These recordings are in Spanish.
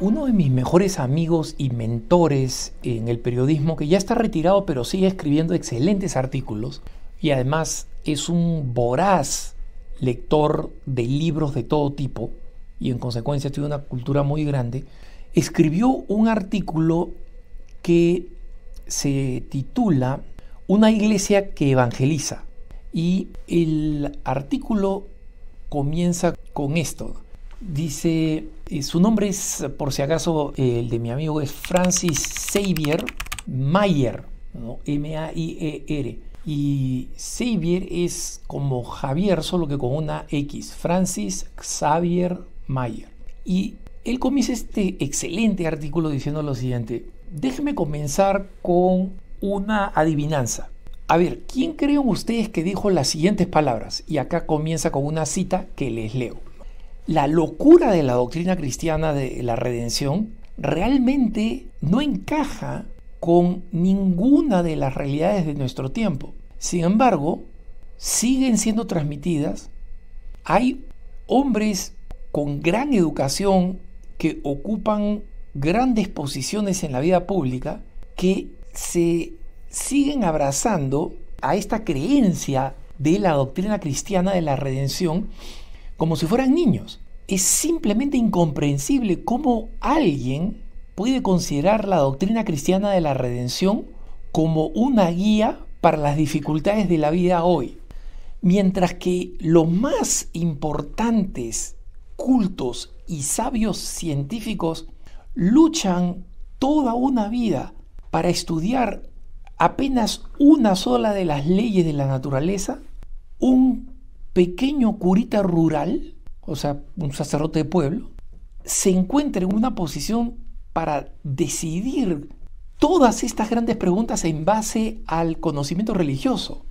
Uno de mis mejores amigos y mentores en el periodismo, que ya está retirado pero sigue escribiendo excelentes artículos, y además es un voraz lector de libros de todo tipo, y en consecuencia tiene una cultura muy grande, escribió un artículo que se titula Una iglesia que evangeliza. Y el artículo comienza con esto. Dice, eh, su nombre es, por si acaso, el de mi amigo es Francis Xavier Mayer, m a M-A-I-E-R. Y Xavier es como Javier, solo que con una X, Francis Xavier Mayer. Y él comienza este excelente artículo diciendo lo siguiente, déjeme comenzar con una adivinanza. A ver, ¿quién creen ustedes que dijo las siguientes palabras? Y acá comienza con una cita que les leo la locura de la doctrina cristiana de la redención realmente no encaja con ninguna de las realidades de nuestro tiempo. Sin embargo, siguen siendo transmitidas. Hay hombres con gran educación que ocupan grandes posiciones en la vida pública que se siguen abrazando a esta creencia de la doctrina cristiana de la redención como si fueran niños. Es simplemente incomprensible cómo alguien puede considerar la doctrina cristiana de la redención como una guía para las dificultades de la vida hoy, mientras que los más importantes cultos y sabios científicos luchan toda una vida para estudiar apenas una sola de las leyes de la naturaleza, un pequeño curita rural, o sea, un sacerdote de pueblo, se encuentra en una posición para decidir todas estas grandes preguntas en base al conocimiento religioso.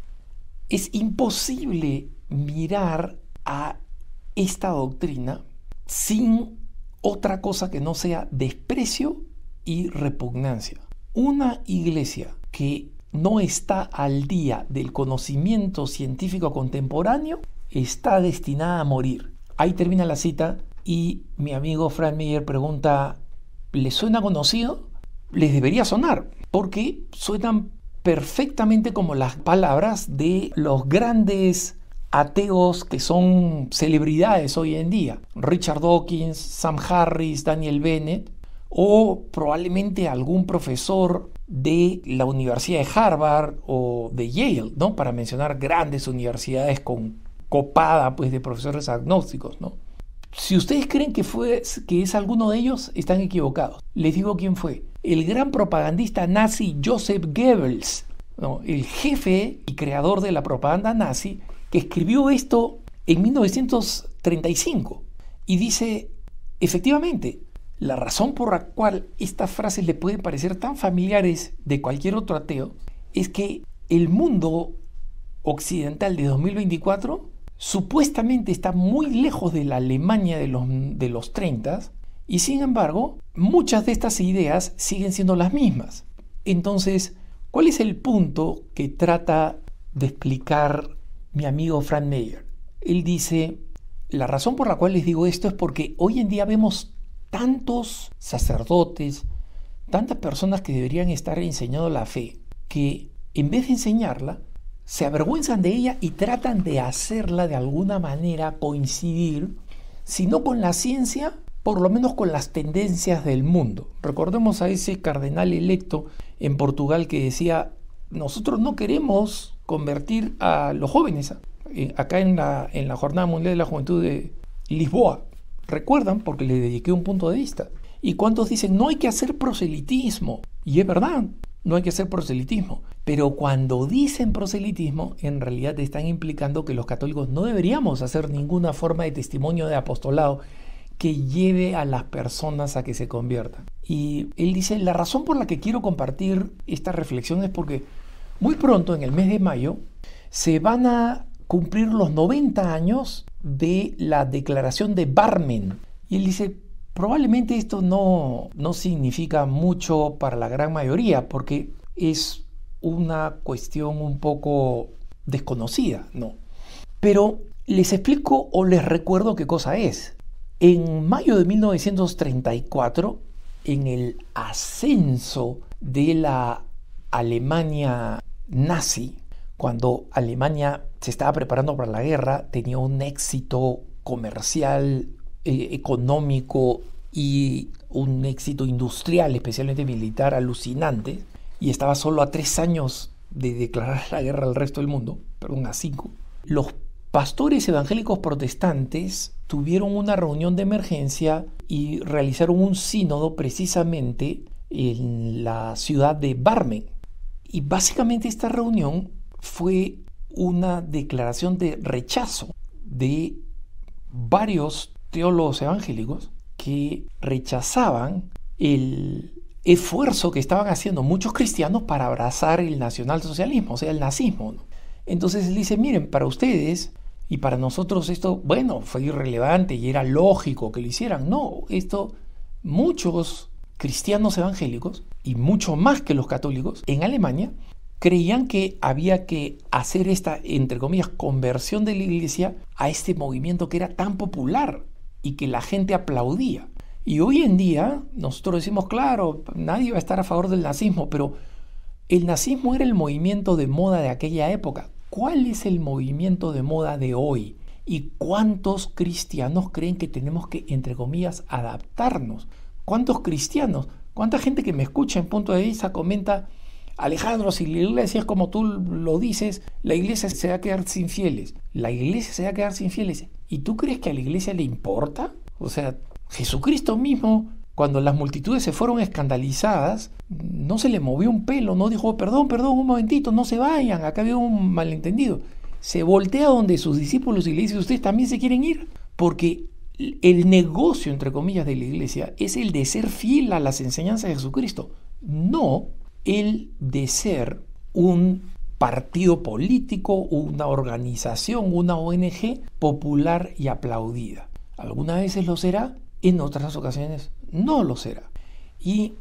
Es imposible mirar a esta doctrina sin otra cosa que no sea desprecio y repugnancia. Una iglesia que no está al día del conocimiento científico contemporáneo, está destinada a morir. Ahí termina la cita y mi amigo Frank Meyer pregunta, ¿les suena conocido? Les debería sonar, porque suenan perfectamente como las palabras de los grandes ateos que son celebridades hoy en día. Richard Dawkins, Sam Harris, Daniel Bennett o probablemente algún profesor de la Universidad de Harvard o de Yale, ¿no? Para mencionar grandes universidades con copada pues de profesores agnósticos, ¿no? Si ustedes creen que fue que es alguno de ellos, están equivocados. Les digo quién fue. El gran propagandista nazi Joseph Goebbels, ¿no? el jefe y creador de la propaganda nazi, que escribió esto en 1935 y dice, efectivamente, la razón por la cual estas frases le pueden parecer tan familiares de cualquier otro ateo es que el mundo occidental de 2024 supuestamente está muy lejos de la Alemania de los, de los 30 y sin embargo muchas de estas ideas siguen siendo las mismas. Entonces, ¿cuál es el punto que trata de explicar mi amigo Frank Meyer Él dice, la razón por la cual les digo esto es porque hoy en día vemos tantos sacerdotes, tantas personas que deberían estar enseñando la fe, que en vez de enseñarla, se avergüenzan de ella y tratan de hacerla de alguna manera coincidir, si no con la ciencia, por lo menos con las tendencias del mundo. Recordemos a ese cardenal electo en Portugal que decía, nosotros no queremos convertir a los jóvenes, eh, acá en la, en la Jornada Mundial de la Juventud de Lisboa, recuerdan porque le dediqué un punto de vista. ¿Y cuántos dicen no hay que hacer proselitismo? Y es verdad, no hay que hacer proselitismo. Pero cuando dicen proselitismo, en realidad están implicando que los católicos no deberíamos hacer ninguna forma de testimonio de apostolado que lleve a las personas a que se conviertan. Y él dice, la razón por la que quiero compartir esta reflexión es porque muy pronto, en el mes de mayo, se van a cumplir los 90 años de la declaración de Barmen. Y él dice, probablemente esto no, no significa mucho para la gran mayoría, porque es una cuestión un poco desconocida, ¿no? Pero les explico o les recuerdo qué cosa es. En mayo de 1934, en el ascenso de la Alemania nazi, cuando Alemania se estaba preparando para la guerra, tenía un éxito comercial, eh, económico y un éxito industrial, especialmente militar, alucinante, y estaba solo a tres años de declarar la guerra al resto del mundo, perdón, a cinco. Los pastores evangélicos protestantes tuvieron una reunión de emergencia y realizaron un sínodo precisamente en la ciudad de Barmen. Y básicamente esta reunión fue una declaración de rechazo de varios teólogos evangélicos que rechazaban el esfuerzo que estaban haciendo muchos cristianos para abrazar el nacionalsocialismo, o sea, el nazismo. Entonces él dice, miren, para ustedes y para nosotros esto, bueno, fue irrelevante y era lógico que lo hicieran. No, esto muchos cristianos evangélicos y mucho más que los católicos en Alemania creían que había que hacer esta, entre comillas, conversión de la iglesia a este movimiento que era tan popular y que la gente aplaudía. Y hoy en día nosotros decimos, claro, nadie va a estar a favor del nazismo, pero el nazismo era el movimiento de moda de aquella época. ¿Cuál es el movimiento de moda de hoy? ¿Y cuántos cristianos creen que tenemos que, entre comillas, adaptarnos? ¿Cuántos cristianos? ¿Cuánta gente que me escucha en punto de vista comenta, Alejandro, si la iglesia es como tú lo dices, la iglesia se va a quedar sin fieles. La iglesia se va a quedar sin fieles. ¿Y tú crees que a la iglesia le importa? O sea, Jesucristo mismo, cuando las multitudes se fueron escandalizadas, no se le movió un pelo, no dijo, perdón, perdón, un momentito, no se vayan, acá había un malentendido. Se voltea donde sus discípulos y le dice, ustedes también se quieren ir, porque el negocio, entre comillas, de la iglesia es el de ser fiel a las enseñanzas de Jesucristo, no el de ser un partido político, una organización, una ONG popular y aplaudida. Algunas veces lo será, en otras ocasiones no lo será. Y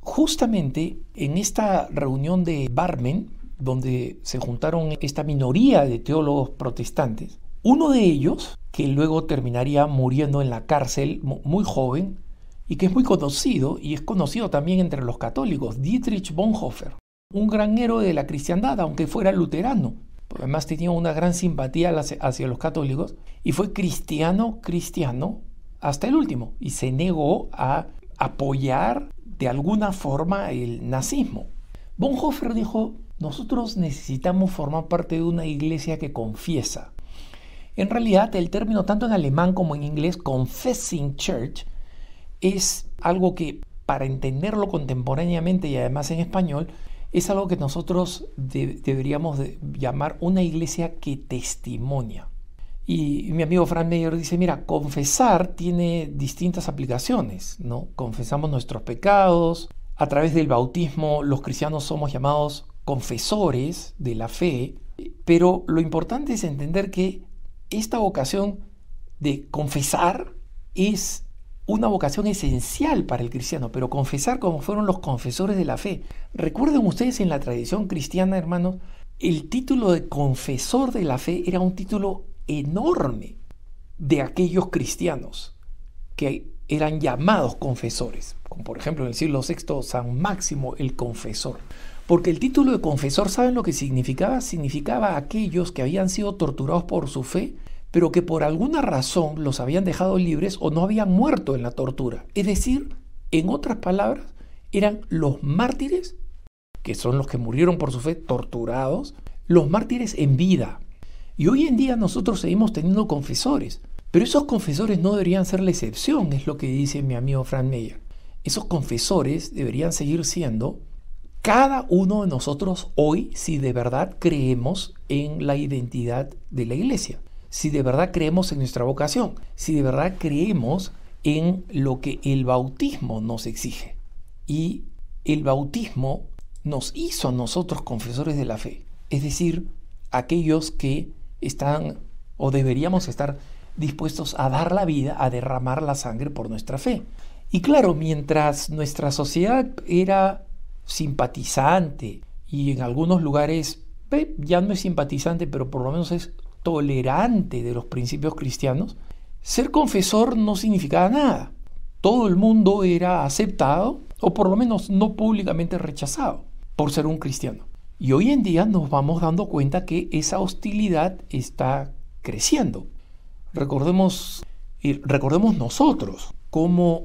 justamente en esta reunión de Barmen, donde se juntaron esta minoría de teólogos protestantes, uno de ellos, que luego terminaría muriendo en la cárcel muy joven, y que es muy conocido y es conocido también entre los católicos, Dietrich Bonhoeffer, un gran héroe de la cristiandad, aunque fuera luterano. Además tenía una gran simpatía hacia los católicos y fue cristiano, cristiano hasta el último y se negó a apoyar de alguna forma el nazismo. Bonhoeffer dijo, nosotros necesitamos formar parte de una iglesia que confiesa. En realidad el término tanto en alemán como en inglés confessing church es algo que para entenderlo contemporáneamente y además en español, es algo que nosotros deberíamos llamar una iglesia que testimonia. Y mi amigo Fran Meyer dice, mira, confesar tiene distintas aplicaciones, ¿no? Confesamos nuestros pecados, a través del bautismo los cristianos somos llamados confesores de la fe, pero lo importante es entender que esta vocación de confesar es una vocación esencial para el cristiano, pero confesar como fueron los confesores de la fe. Recuerden ustedes en la tradición cristiana, hermanos, el título de confesor de la fe era un título enorme de aquellos cristianos que eran llamados confesores, como por ejemplo en el siglo VI San Máximo el confesor. Porque el título de confesor, ¿saben lo que significaba? Significaba aquellos que habían sido torturados por su fe pero que por alguna razón los habían dejado libres o no habían muerto en la tortura. Es decir, en otras palabras, eran los mártires, que son los que murieron por su fe torturados, los mártires en vida. Y hoy en día nosotros seguimos teniendo confesores, pero esos confesores no deberían ser la excepción, es lo que dice mi amigo Frank Meyer. Esos confesores deberían seguir siendo cada uno de nosotros hoy si de verdad creemos en la identidad de la iglesia si de verdad creemos en nuestra vocación, si de verdad creemos en lo que el bautismo nos exige. Y el bautismo nos hizo a nosotros confesores de la fe, es decir, aquellos que están o deberíamos estar dispuestos a dar la vida, a derramar la sangre por nuestra fe. Y claro, mientras nuestra sociedad era simpatizante y en algunos lugares ya no es simpatizante, pero por lo menos es tolerante de los principios cristianos, ser confesor no significaba nada. Todo el mundo era aceptado, o por lo menos no públicamente rechazado, por ser un cristiano. Y hoy en día nos vamos dando cuenta que esa hostilidad está creciendo. Recordemos, recordemos nosotros cómo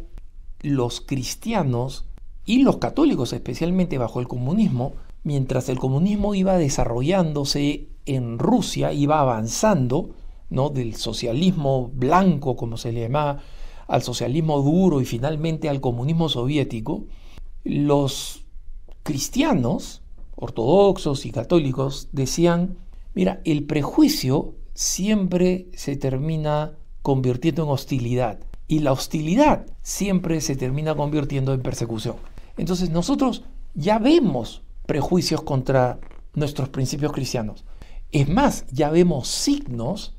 los cristianos y los católicos, especialmente bajo el comunismo, mientras el comunismo iba desarrollándose en Rusia, iba avanzando, ¿no? del socialismo blanco, como se le llamaba, al socialismo duro y finalmente al comunismo soviético, los cristianos, ortodoxos y católicos, decían, mira, el prejuicio siempre se termina convirtiendo en hostilidad y la hostilidad siempre se termina convirtiendo en persecución. Entonces nosotros ya vemos prejuicios contra nuestros principios cristianos. Es más, ya vemos signos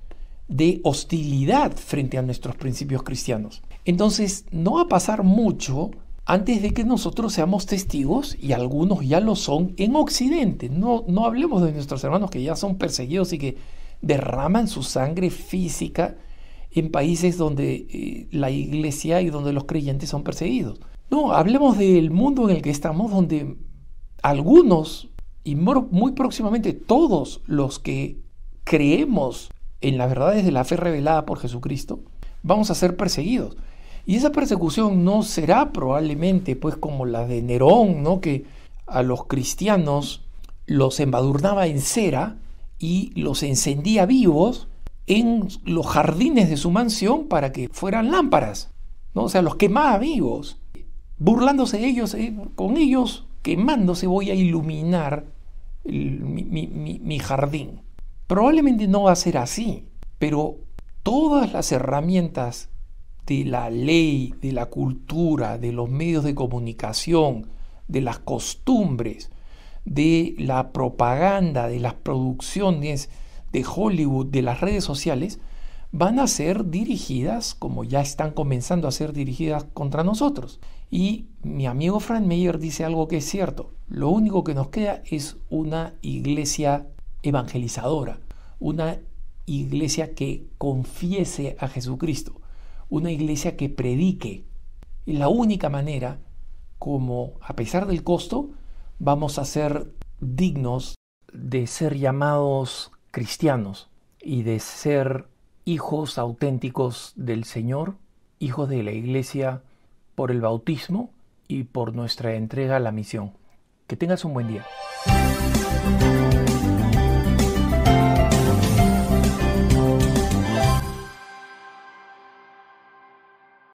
de hostilidad frente a nuestros principios cristianos. Entonces, no va a pasar mucho antes de que nosotros seamos testigos, y algunos ya lo son en Occidente. No, no hablemos de nuestros hermanos que ya son perseguidos y que derraman su sangre física en países donde eh, la iglesia y donde los creyentes son perseguidos. No, hablemos del mundo en el que estamos, donde algunos y muy próximamente todos los que creemos en las verdades de la fe revelada por Jesucristo, vamos a ser perseguidos. Y esa persecución no será probablemente pues como la de Nerón, ¿no? que a los cristianos los embadurnaba en cera y los encendía vivos en los jardines de su mansión para que fueran lámparas, ¿no? o sea, los quemaba vivos, burlándose ellos, eh, con ellos quemándose voy a iluminar mi, mi jardín. Probablemente no va a ser así, pero todas las herramientas de la ley, de la cultura, de los medios de comunicación, de las costumbres, de la propaganda, de las producciones de Hollywood, de las redes sociales, van a ser dirigidas, como ya están comenzando a ser dirigidas contra nosotros. Y mi amigo Frank Meyer dice algo que es cierto. Lo único que nos queda es una iglesia evangelizadora, una iglesia que confiese a Jesucristo, una iglesia que predique. Y la única manera como, a pesar del costo, vamos a ser dignos de ser llamados cristianos y de ser hijos auténticos del Señor, hijos de la Iglesia, por el bautismo y por nuestra entrega a la misión. Que tengas un buen día.